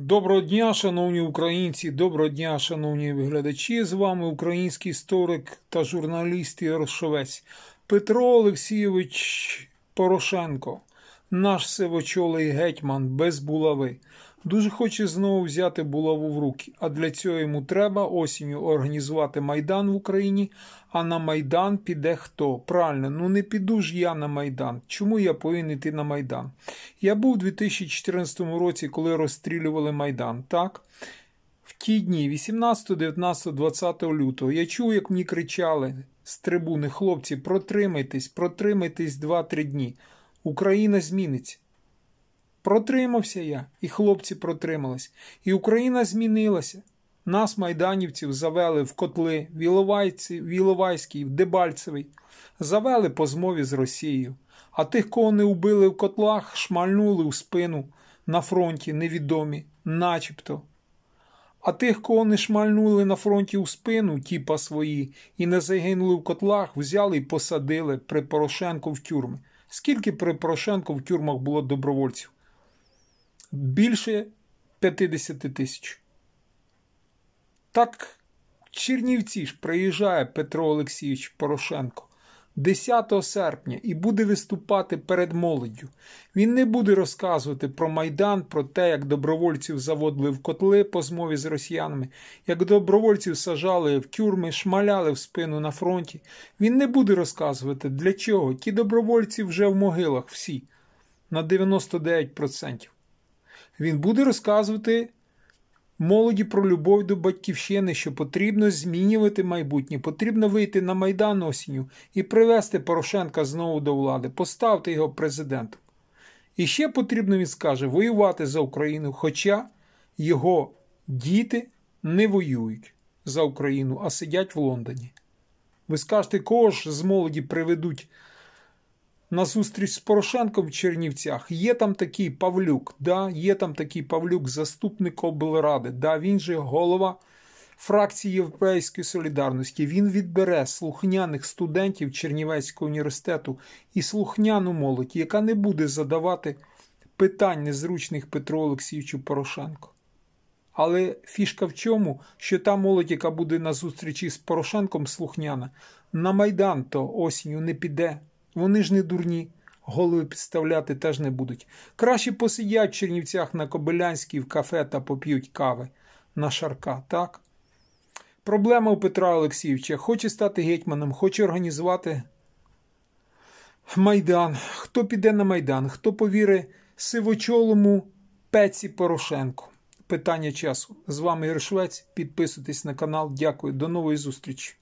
Доброго дня, шановні українці, доброго дня, шановні глядачі. З вами український історик та журналіст Ігор Петро Олексійович Порошенко. Наш сивочолий гетьман без булави. Дуже хоче знову взяти булаву в руки, а для цього йому треба осінню організувати майдан в Україні, а на Майдан піде хто. Правильно, ну не піду ж я на Майдан. Чому я повинен йти на Майдан? Я був у 2014 році, коли розстрілювали Майдан, так? В ті дні, 18, 19, 20 лютого, я чув, як мені кричали з трибуни, хлопці, протримайтесь, протримайтесь 2-3 дні. Україна зміниться. Протримався я, і хлопці протримались, і Україна змінилася. Нас, майданівців, завели в котли, в Іловайський, в Дебальцевий, завели по змові з Росією. А тих, кого не вбили в котлах, шмальнули у спину на фронті невідомі, начебто а тих, кого не шмальнули на фронті у спину, тіпа свої, і не загинули в котлах, взяли і посадили при Порошенко в тюрми. Скільки при Порошенко в тюрмах було добровольців? Більше 50 тисяч. Так Чернівці ж приїжджає Петро Олексійович Порошенко. 10 серпня і буде виступати перед молоддю. Він не буде розказувати про Майдан, про те, як добровольців заводили в котли по змові з росіянами, як добровольців сажали в тюрми, шмаляли в спину на фронті. Він не буде розказувати, для чого ті добровольці вже в могилах всі на 99%. Він буде розказувати молоді про любов до батьківщини, що потрібно змінювати майбутнє, потрібно вийти на майдан осінню і привести Порошенка знову до влади, поставити його президентом. І ще потрібно, він скаже, воювати за Україну, хоча його діти не воюють за Україну, а сидять в Лондоні. Ви скажете, кого ж з молоді приведуть на зустріч з Порошенком в Чернівцях. Є там такий Павлюк, да, є там такий Павлюк, заступник облради, да, він же голова фракції Європейської солідарності. Він відбере слухняних студентів Чернівецького університету і слухняну молодь, яка не буде задавати питань незручних Петру Олексійовичу Порошенко. Але фішка в чому, що та молодь, яка буде на зустрічі з Порошенком слухняна, на Майдан то осінню не піде. Вони ж не дурні, голови підставляти теж не будуть. Краще посидять в Чернівцях на Кобилянській в кафе та поп'ють кави на шарка, так? Проблема у Петра Олексійовича хоче стати гетьманом, хоче організувати майдан. Хто піде на майдан, хто повіри сивочолому пеці Порошенку? Питання часу. З вами Іршвець. Підписуйтесь на канал. Дякую. До нової зустрічі.